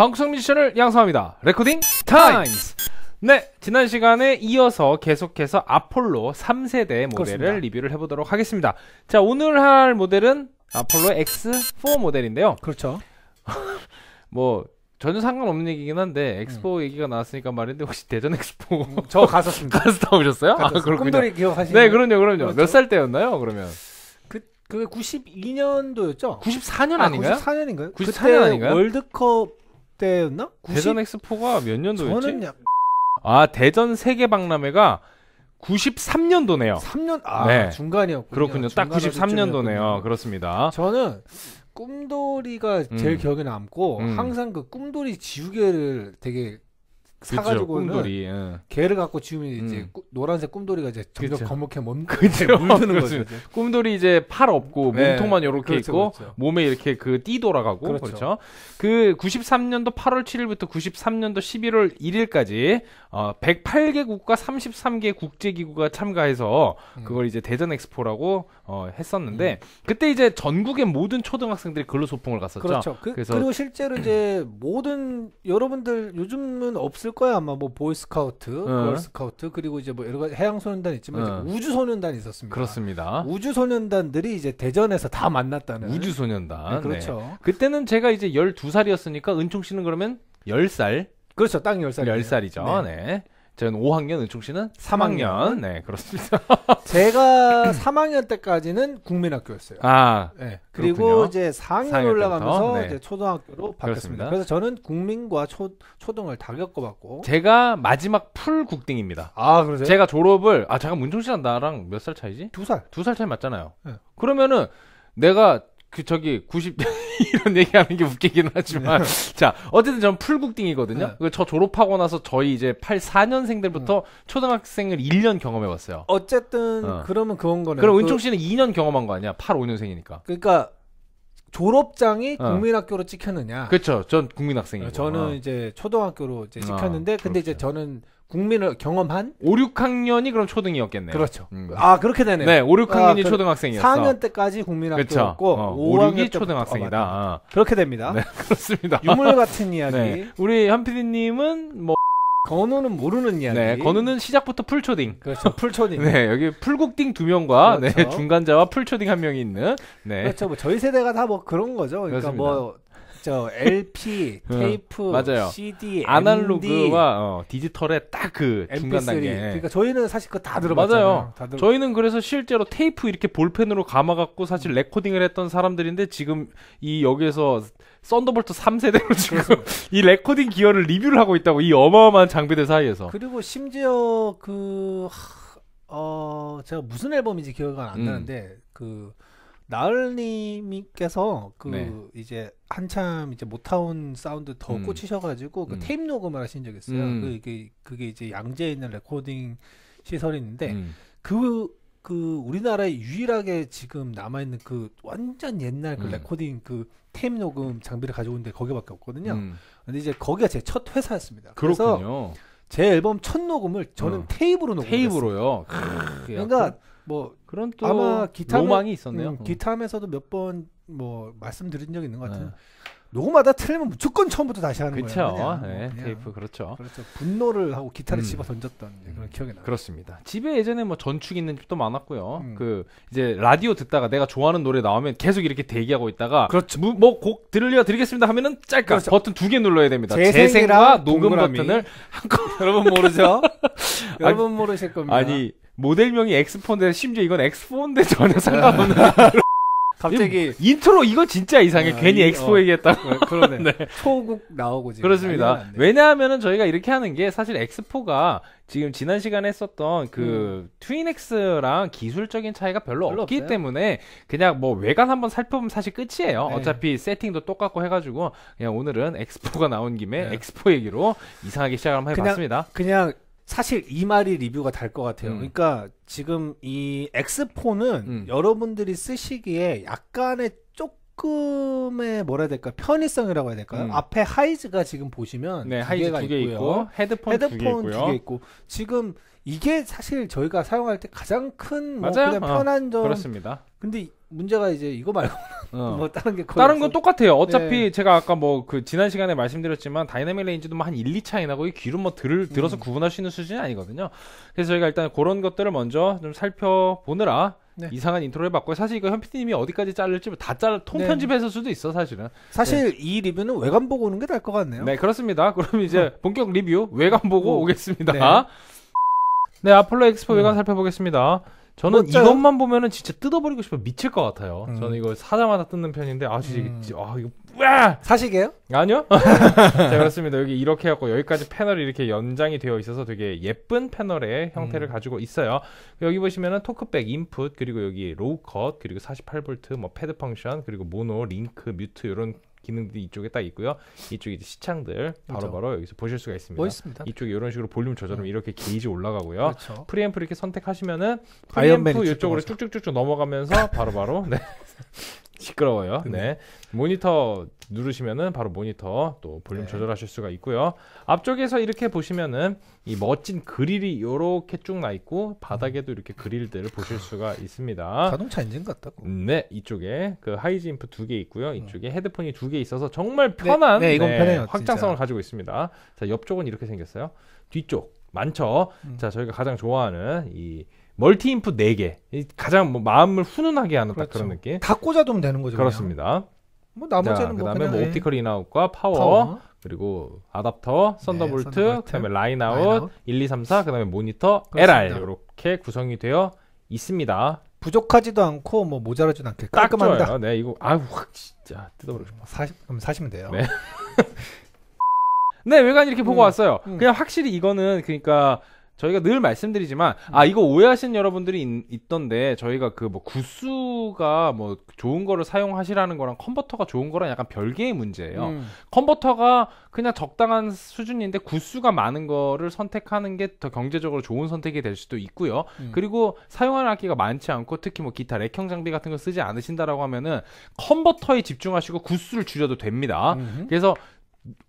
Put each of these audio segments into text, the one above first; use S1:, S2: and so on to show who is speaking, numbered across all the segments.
S1: 방송 미션을 양성합니다. 레코딩 타임스! 네, 지난 시간에 이어서 계속해서 아폴로 3세대 모델을 그렇습니다. 리뷰를 해보도록 하겠습니다. 자, 오늘 할 모델은 아폴로 X4 모델인데요.
S2: 그렇죠.
S1: 뭐, 전혀 상관없는 얘기긴 한데 엑스포 음. 얘기가 나왔으니까 말인데 혹시 대전 엑스포 음, 저 갔었습니다. 갔었다 오셨어요? 아, 갔었어요. 아, 그렇군요. 꿈돌이 기억하시나 네, 그럼요, 그럼요. 그렇죠? 몇살 때였나요, 그러면?
S2: 그, 그게 92년도였죠? 94년 아, 아닌가요? 94년인가요? 94년 아닌가요? 월드컵 때였나? 90? 대전 엑스포가 몇 년도였지? 저는 약...
S1: 아 대전 세계 박람회가 93년도네요. 3년 아 네. 중간이었군요. 그렇군요. 딱 93년도네요. 그렇습니다. 저는
S2: 꿈돌이가 제일 음. 기억에 남고 음. 항상 그 꿈돌이 지우개를 되게 사가지고 그 꿈돌이 예. 개를 갖고 지우면 이제 음. 노란색 꿈돌이가 이제 점점 그쵸. 검게 몸 그치 물드는 거지 꿈돌이
S1: 이제 팔 없고 네. 몸통만 이렇게 그렇죠, 있고 그렇죠. 몸에 이렇게 그 띠 돌아가고 그렇죠. 그렇죠. 그 93년도 8월 7일부터 93년도 11월 1일까지 어 108개국과 33개 국제기구가 참가해서 음. 그걸 이제 대전 엑스포라고 어 했었는데 음. 그때 이제 전국의 모든 초등학생들이 근로 소풍을 갔었죠. 그렇죠. 그, 그래서 그리고
S2: 실제로 이제 모든 여러분들 요즘은 없을 있을 거야 아마 뭐 보이스카우트, 네. 걸스카우트 그리고 이제 뭐 여러 가지 해양소년단 있지만 네. 우주소년단이 있었습니다. 그렇습니다. 우주소년단들이 이제 대전에서 다 만났다는 우주소년단. 네, 그렇죠. 네.
S1: 그때는 제가 이제 12살이었으니까 은총 씨는 그러면 10살. 그렇죠. 딱 10살. 10살이죠. 네. 네. 저는 5학년, 은총 씨는 3학년. 3학년. 네, 그렇습니다.
S2: 제가 3학년 때까지는 국민학교였어요. 아, 네. 그리고 이제 4학년, 올라가면서 네. 이제 초등학교로 바뀌었습니다. 그습니다 그래서 저는 국민과 초, 초등을 다 겪어봤고. 제가
S1: 마지막 풀 국딩입니다. 아, 그러세요? 제가 졸업을, 아, 잠깐, 문총 씨랑 나랑 몇 살 차이지? 두 살. 두 살 차이 맞잖아요. 네. 그러면은 내가 그 저기 90 이런 얘기하는 게 웃기긴 하지만 네. 자 어쨌든 전 풀국딩이거든요. 네. 저 졸업하고 나서 저희 이제 84년생들부터 음. 초등학생을 1년 경험해봤어요.
S2: 어쨌든 어. 그러면 그건 거네요. 그럼 그... 은총 씨는
S1: 2년 경험한 거 아니야? 85년생이니까.
S2: 그러니까 졸업장이 어. 국민학교로 찍혔느냐?
S1: 그렇죠. 전 국민학생이고. 저는 어.
S2: 이제 초등학교로 이제 아, 찍혔는데 근데 이제 그렇죠. 저는 국민을 경험한 5, 6학년이 그럼 초등이었겠네요. 그렇죠. 음. 아 그렇게 되네요. 네, 5, 6학년이 아, 초등학생이었어. 4학년 때까지 국민학교였고 어, 5, 6이 초등학생이다. 어, 아. 그렇게 됩니다. 네, 그렇습니다. 유물 같은 이야기. 네.
S1: 우리 한피디님은 뭐 건우는 모르는 네, 이야기. 네, 건우는 시작부터 풀초딩. 그렇죠. 풀초딩. 네, 여기 풀국딩 두 명과 그렇죠. 네, 중간자와 풀초딩 한 명이 있는. 네. 그렇죠.
S2: 뭐 저희 세대가 다 뭐 그런 거죠. 그러니까 뭐 그렇습니다. 뭐저 LP, 테이프, 맞아요. CD, 아날로그와
S1: 어, 디지털의 딱 그 중간 단계. 그러니까
S2: 저희는 사실 그거 다 들어봤잖아요. 맞아요. 다 들어...
S1: 저희는 그래서 실제로 테이프 이렇게 볼펜으로 감아갖고 사실 레코딩을 했던 사람들인데 지금 이 여기에서 썬더볼트 3세대로 지금 이 레코딩 기어를 리뷰를 하고 있다고 이 어마어마한 장비들 사이에서.
S2: 그리고 심지어 그 어 제가 무슨 앨범인지 기억이 안 음. 나는데 음. 그 나을님께서 그 네. 이제 한참 이제 모타운 사운드 더 음. 꽂히셔가지고 그 음. 테이프 녹음을 하신 적 있어요. 음. 그 이게 그게 이제 양재에 있는 레코딩 시설이 있는데 그그 음. 그 우리나라에 유일하게 지금 남아 있는 그 완전 옛날 그 음. 레코딩 그 테이프 녹음 장비를 가지고 있는데 거기밖에 없거든요. 음. 근데 이제 거기가 제 첫 회사였습니다. 그렇군요. 그래서 제 앨범 첫 녹음을 저는 어. 테이프로 녹음했어요. 테이프로요. 그러니까 뭐 그런 또 아마 기탐 로망이 있었네요. 음, 어. 기탐에서도 몇 번 뭐 말씀드린 적이 있는 것 같아요. 네. 녹음하다 틀리면 무조건 처음부터 다시 하는 거예요.
S1: 네, 그냥. 테이프 그렇죠. 그렇죠. 분노를 하고 기타를 음. 씹어 던졌던 네, 그런 음, 기억이 나요. 그렇습니다. 집에 예전에 뭐 전축 있는 집도 많았고요. 음. 그 이제 라디오 듣다가 내가 좋아하는 노래 나오면 계속 이렇게 대기하고 있다가 그렇죠. 뭐 곡 들려 드리겠습니다 하면은 짧게 그렇죠. 버튼 두 개 눌러야 됩니다. 재생과 녹음 동그라미. 버튼을 한꺼
S2: 여러분 모르죠? 여러분 모르실 겁니다. 아니
S1: 모델명이 엑스폰데 심지어 이건 엑스폰데 전혀 상관없는 갑자기 뭐, 인트로 이거 진짜 이상해. 아, 괜히 이, 엑스포 어, 얘기했다고. 어, 그러네. 네.
S2: 초국 나오고 지금. 그렇습니다.
S1: 왜냐하면은 저희가 이렇게 하는 게 사실 엑스포가 지금 지난 시간에 했었던 그 음. 트윈엑스랑 기술적인 차이가 별로, 별로 없기 없어요? 때문에 그냥 뭐 외관 한번 살펴보면 사실 끝이에요. 네. 어차피 세팅도 똑같고 해가지고 그냥 오늘은 엑스포가 나온 김에 네. 엑스포 얘기로 이상하게 시작을 한번 해봤습니다.
S2: 그냥, 그냥 사실 이 말이 리뷰가 될것 같아요. 음. 그러니까 지금 이 엑스폰은 음. 여러분들이 쓰시기에 약간의 조금의 뭐라 해야 될까 편의성이라고 해야 될까요? 음. 앞에 하이즈가 지금 보시면 네, 두 개가 두 개 있고요. 있고, 헤드폰, 헤드폰 두 개 있고 지금 이게 사실 저희가 사용할 때 가장 큰뭐 그냥 어, 편한 어, 점 그렇습니다. 근데 문제가 이제 이거 말고 어. 뭐 다른 게 다른 건 똑같아요. 어차피
S1: 네. 제가 아까 뭐 그 지난 시간에 말씀드렸지만 다이내믹 레인지도 뭐 한 1, 2차이 나고 이 귀로 뭐 들을 들어서 음. 구분할 수 있는 수준이 아니거든요. 그래서 저희가 일단 그런 것들을 먼저 좀 살펴보느라 네. 이상한 인트로 해봤고 사실 이거 현피디님이 어디까지 자를지 뭐 다잘 통편집해서 네. 수도 있어 사실은 사실 네. 이 리뷰는 외관
S2: 보고 오는 게 나을 것 같네요
S1: 네 그렇습니다 그럼 이제 어. 본격 리뷰 외관 보고 오. 겠습니다 네. 네 아폴로 엑스포 외관 음. 살펴보겠습니다 저는 멋져요. 이것만 보면은 진짜 뜯어버리고 싶어 미칠 것 같아요. 음. 저는 이걸 사자마다 뜯는 편인데 아씨 음. 아 이거
S2: 와 사시게요?
S1: 아니요. 자 그렇습니다. 여기 이렇게 해갖고 여기까지 패널이 이렇게 연장이 되어 있어서 되게 예쁜 패널의 형태를 음. 가지고 있어요. 여기 보시면은 토크백 인풋 그리고 여기 로우컷 그리고 48V 뭐 패드 펑션 그리고 모노 링크 뮤트 이런 기능들이 이쪽에 딱 있고요. 이쪽에 이제 시창들 그렇죠. 바로바로 바로 여기서 보실 수가 있습니다. 멋있습니다. 이쪽에 이런 식으로 볼륨 조절하면 음. 네. 이렇게 게이지 올라가고요. 그렇죠. 프리앰프 이렇게 선택하시면은 프리앰프 이쪽으로 쭉쭉쭉쭉 넘어가면서 바로바로 바로 네. 시끄러워요. 네. 네. 모니터 누르시면은 바로 모니터 또 볼륨 네. 조절하실 수가 있고요. 앞쪽에서 이렇게 보시면은 이 멋진 그릴이 이렇게 쭉 나 있고 바닥에도 이렇게 그릴들을 보실 수가 있습니다. 자동차 엔진 같다고. 네, 이쪽에 그 하이즈 인풋 두개 있고요. 음. 이쪽에 헤드폰이 두 개 있어서 정말 네. 편한 네, 네, 이건 편해요, 확장성을 진짜. 가지고 있습니다. 자, 옆쪽은 이렇게 생겼어요. 뒤쪽 많죠. 음. 자, 저희가 가장 좋아하는 이 멀티 인풋 4개. 가장 뭐 마음을 훈훈하게 하는 그렇죠. 딱 그런 그렇죠. 느낌. 다 꽂아두면 되는 거죠. 그렇습니다. 그냥.
S2: 뭐 나머지는 자, 뭐 그다음에 뭐, 뭐 옵티컬
S1: 인아웃과 파워, 파워, 그리고 아답터, 썬더볼트, 네, 그다음에 라인 아웃, 라인 아웃, 1, 2, 3, 4, 그다음에 모니터, 그렇습니다. LR 이렇게 구성이 되어 있습니다.
S2: 부족하지도 않고 뭐 모자라지도 않게 깔끔합니다. 좋요 네, 이거 아우 확 진짜 뜯어버리고 싶어. 사시, 그럼 사시면 돼요. 네. 네,
S1: 외관 이렇게 보고 음. 왔어요. 음. 그냥 확실히 이거는 그러니까 저희가 늘 말씀드리지만 아 음. 이거 오해하신 여러분들이 있, 던데 저희가 그뭐 구수가 뭐 좋은 거를 사용하시라는 거랑 컨버터가 좋은 거랑 약간 별개의 문제예요. 음. 컨버터가 그냥 적당한 수준인데 구수가 많은 거를 선택하는 게 더 경제적으로 좋은 선택이 될 수도 있고요. 음. 그리고 사용하는 악기가 많지 않고 특히 뭐 기타 렉형 장비 같은 거 쓰지 않으신다라고 하면은 컨버터에 집중하시고 구수를 줄여도 됩니다. 음. 그래서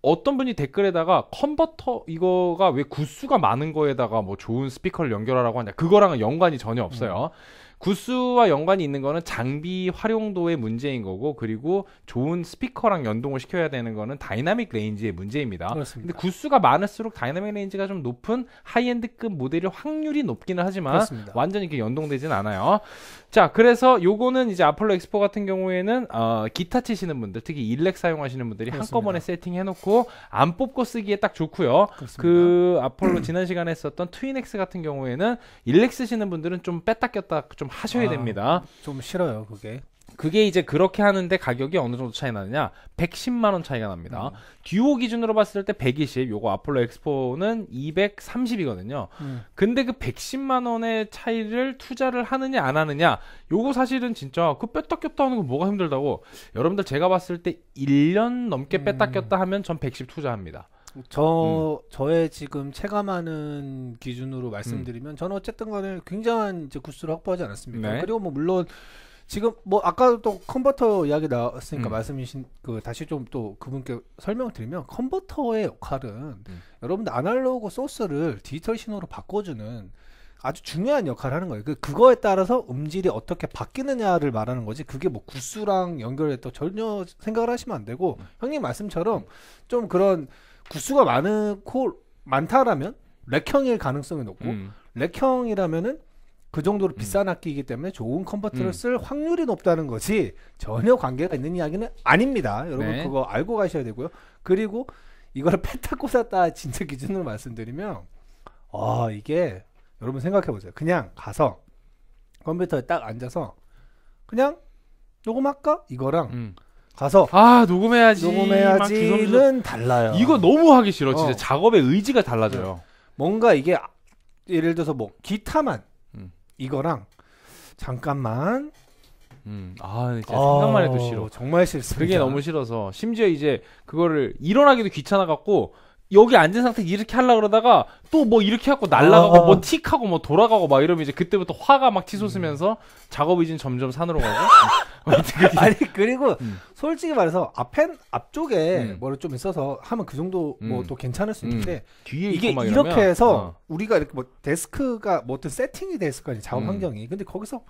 S1: 어떤 분이 댓글에다가 컨버터 이거가 왜 구수가 많은 거에다가 뭐 좋은 스피커를 연결하라고 하냐 그거랑은 연관이 전혀 없어요. 음. 구스와 연관이 있는 거는 장비 활용도의 문제인 거고 그리고 좋은 스피커랑 연동을 시켜야 되는 거는 다이나믹 레인지의 문제입니다. 그렇습니다. 근데 구스가 많을수록 다이나믹 레인지가 좀 높은 하이엔드급 모델일 확률이 높기는 하지만 그렇습니다. 완전히 이렇게 연동되진 않아요. 자, 그래서 요거는 이제 아폴로 엑스포 같은 경우에는 어, 기타 치시는 분들, 특히 일렉 사용하시는 분들이 그렇습니다. 한꺼번에 세팅해 놓고 안 뽑고 쓰기에 딱 좋고요. 그렇습니다. 그 아폴로 지난 시간에 썼던 트윈엑스 같은 경우에는 일렉 쓰시는 분들은 좀 뺐다 꼈다 좀 하셔야 아, 됩니다. 좀 싫어요, 그게. 그게 이제 그렇게 하는데 가격이 어느 정도 차이 나느냐? 110만 원 차이가 납니다. 음. 듀오 기준으로 봤을 때 120, 요거 아폴로 엑스포는 230이거든요. 음. 근데 그 110만 원의 차이를 투자를 하느냐 안 하느냐? 요거 사실은 진짜 그 뺐다 꼈다 하는 거 뭐가 힘들다고. 여러분들 제가 봤을 때 1년
S2: 넘게 뺐다 음. 꼈다 하면 전 110 투자합니다. 저 음. 저의 지금 체감하는 기준으로 말씀드리면 음. 저는 어쨌든 간에 굉장한 이제 구수를 확보하지 않았습니까? 네. 그리고 뭐 물론 지금 뭐 아까도 또 컨버터 이야기 나왔으니까 음. 말씀이신 그 다시 좀 또 그분께 설명을 드리면 컨버터의 역할은 음. 여러분들 아날로그 소스를 디지털 신호로 바꿔주는 아주 중요한 역할을 하는 거예요. 그 그거에 따라서 음질이 어떻게 바뀌느냐를 말하는 거지. 그게 뭐 구수랑 연결해다 전혀 생각을 하시면 안 되고 음. 형님 말씀처럼 음. 좀 그런 구수가 많고 많다라면 렉형일 가능성이 높고 음. 렉형이라면은 그 정도로 비싼 음. 악기이기 때문에 좋은 컨버터를 음. 쓸 확률이 높다는 것이 전혀 관계가 있는 이야기는 아닙니다. 여러분 네. 그거 알고 가셔야 되고요. 그리고 이걸 페타코사타 진짜 기준으로 말씀드리면 아 이게 여러분 생각해 보세요. 그냥 가서 컴퓨터에 딱 앉아서 그냥 녹음할까 이거랑 음. 가서 아 녹음해야지
S1: 녹음해야지는 달라요. 이거 너무 하기 싫어. 어. 진짜 작업의 의지가 달라져요. 네.
S2: 뭔가 이게 예를 들어서 뭐 기타만 음. 이거랑 잠깐만
S1: 음. 아, 진짜 아, 생각만 해도 싫어. 정말 싫습니다. 그게 너무 싫어서 심지어 이제 그거를 일어나기도 귀찮아 갖고 여기 앉은 상태 이렇게 하려 그러다가 또 뭐 이렇게 하고 날라가고 아. 어. 뭐 틱하고 뭐 돌아가고 막 이러면 이제 그때부터 화가 막 음. 치솟으면서 음.
S2: 작업 이진 점점 산으로 가고. 아니 그리고 음. 솔직히 말해서 앞엔 앞쪽에 음. 뭐를 좀 있어서 하면 그 정도 뭐또 음. 괜찮을 수 있는데 음. 뒤에 이게 이렇게 이러면? 해서 어. 우리가 이렇게 뭐 데스크가 뭐 어떤 세팅이 됐을 거 아니에요 작업 음. 환경이 근데 거기서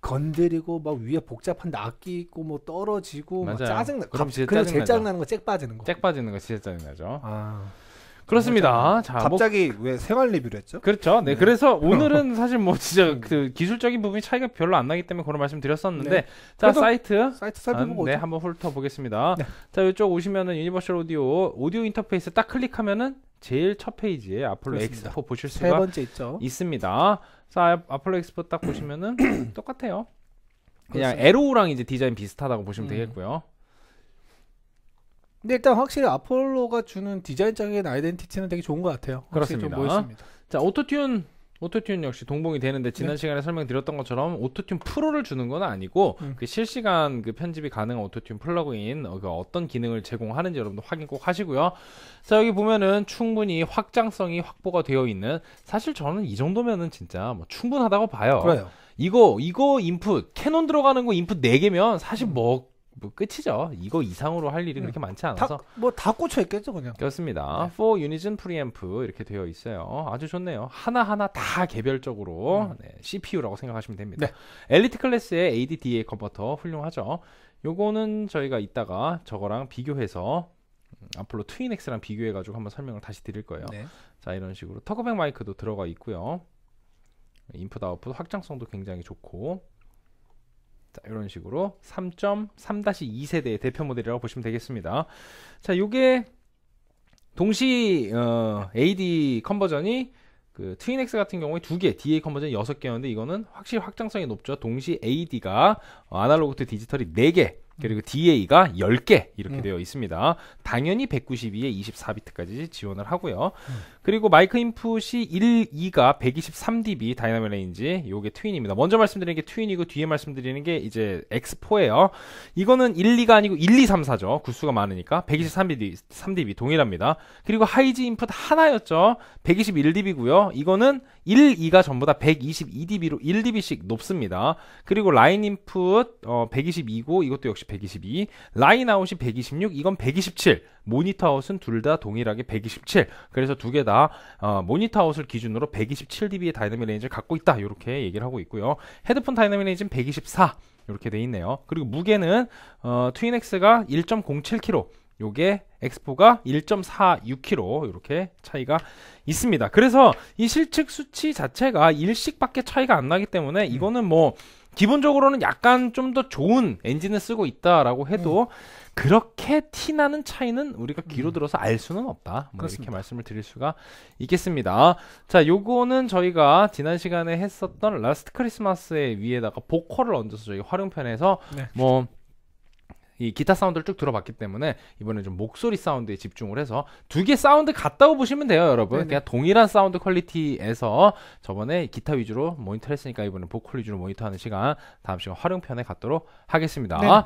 S2: 건드리고 막 위에 복잡한데 악기 있고 뭐 떨어지고 막 짜증나 그럼 진짜 짜증나죠. 제일 짜증나는
S1: 거 잭 빠지는 거 잭 빠지는 거 진짜 짜증나죠. 아. 그렇습니다. 뭐 자, 뭐 갑자기 뭐... 왜 생활 리뷰를 했죠? 그렇죠. 네, 네. 그래서 오늘은 사실 뭐 진짜 음. 그 기술적인 부분이 차이가 별로 안 나기 때문에 그런 말씀 드렸었는데 네. 자 사이트 사이트 살펴보고 아, 네 한번 훑어보겠습니다. 네. 자 이쪽 오시면은 유니버셜 오디오 오디오 인터페이스 딱 클릭하면은 제일 첫 페이지에 아폴로 엑스포 보실 수가 세 번째 있죠. 있습니다. 자 아, 아폴로 엑스포 딱 보시면은 똑같아요. 그냥 에로우랑 이제 디자인 비슷하다고 보시면 음. 되겠고요.
S2: 근데 일단 확실히 아폴로가 주는 디자인적인 아이덴티티는 되게 좋은 것 같아요. 그렇습니다. 멋있습니다.
S1: 자 오토튠 오토튠 역시 동봉이 되는데 지난 네. 시간에 설명드렸던 것처럼 오토튠 프로를 주는 건 아니고 음. 그 실시간 그 편집이 가능한 오토튠 플러그인 어, 그 어떤 기능을 제공하는지 여러분도 확인 꼭 하시고요. 자 여기 보면은 충분히 확장성이 확보가 되어 있는 사실 저는 이 정도면은 진짜 뭐 충분하다고 봐요. 그래요. 이거 이거 인풋 캐논 들어가는 거 인풋 4개면 사실 뭐뭐 끝이죠. 이거 이상으로 할 일이 음. 그렇게 많지 않아서 뭐 다 꽂혀 있겠죠 그냥. 그렇습니다. 네. 4 유니즌 프리앰프 이렇게 되어 있어요. 아주 좋네요. 하나 하나 다 개별적으로 음. 네, CPU라고 생각하시면 됩니다. 네. 엘리트 클래스의 ADDA 컨버터 훌륭하죠. 요거는 저희가 이따가 저거랑 비교해서 앞으로 음, 트윈엑스랑 비교해가지고 한번 설명을 다시 드릴 거예요. 네. 자 이런 식으로 터그백 마이크도 들어가 있고요. 인풋 아웃풋 확장성도 굉장히 좋고 자, 이런 식으로 3.3-2세대의 대표 모델이라고 보시면 되겠습니다. 자, 요게 동시 어, AD 컨버전이 그 트윈엑스 같은 경우에 두 개, DA 컨버전이 여섯 개였는데 이거는 확실히 확장성이 높죠. 동시 AD가 어, 아날로그 투 디지털이 네 개, 그리고 DA가 10개 이렇게 음. 되어 있습니다. 당연히 192에 24비트까지 지원을 하고요. 음. 그리고 마이크 인풋이 1, 2가 123dB 다이나믹 레인지 요게 트윈입니다. 먼저 말씀드리는 게 트윈이고 뒤에 말씀드리는 게 이제 X4예요. 이거는 1, 2가 아니고 1, 2, 3, 4죠. 구수가 많으니까 123dB 3dB 동일합니다. 그리고 하이지 인풋 하나였죠. 121dB고요. 이거는 1, 2가 전부 다 122dB로 1dB씩 높습니다. 그리고 라인 인풋 어, 122고 이것도 역시 122. 라인 아웃이 126, 이건 127. 모니터 아웃은 둘 다 동일하게 127. 그래서 두개다 어, 모니터 아웃을 기준으로 127dB의 다이나믹 레인지를 갖고 있다. 이렇게 얘기를 하고 있고요. 헤드폰 다이나믹 레인지는 124. 이렇게 돼 있네요. 그리고 무게는 어, 트윈엑스가 1.07kg, 요게 엑스포가 1.46kg 이렇게 차이가 있습니다. 그래서 이 실측 수치 자체가 일식밖에 차이가 안 나기 때문에 이거는 뭐 기본적으로는 약간 좀 더 좋은 엔진을 쓰고 있다라고 해도 음. 그렇게 티나는 차이는 우리가 귀로 음. 들어서 알 수는 없다. 뭐 이렇게 말씀을 드릴 수가 있겠습니다. 자, 요거는 저희가 지난 시간에 했었던 라스트 크리스마스에 위에다가 보컬을 얹어서 저희 활용편에서 네. 뭐이 기타 사운드를 쭉 들어봤기 때문에 이번에 좀 목소리 사운드에 집중을 해서 두 개 사운드 같다고 보시면 돼요, 여러분. 네네. 그냥 동일한 사운드 퀄리티에서 저번에 기타 위주로 모니터 했으니까 이번에 보컬 위주로 모니터하는 시간 다음 시간 활용편에 갖도록 하겠습니다. 네네.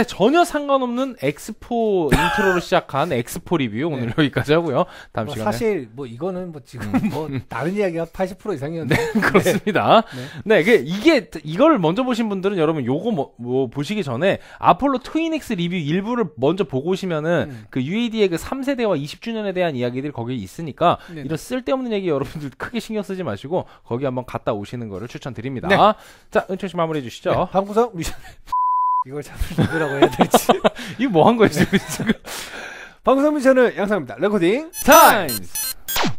S1: 네, 전혀 상관없는 엑스포 인트로로 시작한 엑스포 리뷰 오늘 네. 여기까지 하고요. 다음 뭐 시간에 사실
S2: 뭐 이거는 뭐 지금 음. 뭐 다른 이야기가 80% 이상이었는데 네, 그렇습니다.
S1: 네, 네. 네 이게, 그 이게 이걸 먼저 보신 분들은 여러분 요거 뭐, 뭐 보시기 전에 아폴로 트윈 피닉스 리뷰 일부를 먼저 보고 오시면은 음. 그 UAD의 그 3세대와 20주년에 대한 이야기들이 거기에 있으니까 네네. 이런 쓸데없는 얘기 여러분들 크게 신경 쓰지 마시고 거기 한번 갔다 오시는 거를 추천드립니다. 네. 자, 은철 씨 마무리해
S2: 주시죠. 네. 다음 구성 미션. 이걸 참 누구라고 해야 될지. 이거 뭐 한거예요 지금. 방송 미션을 양상입니다. 레코딩 타임스.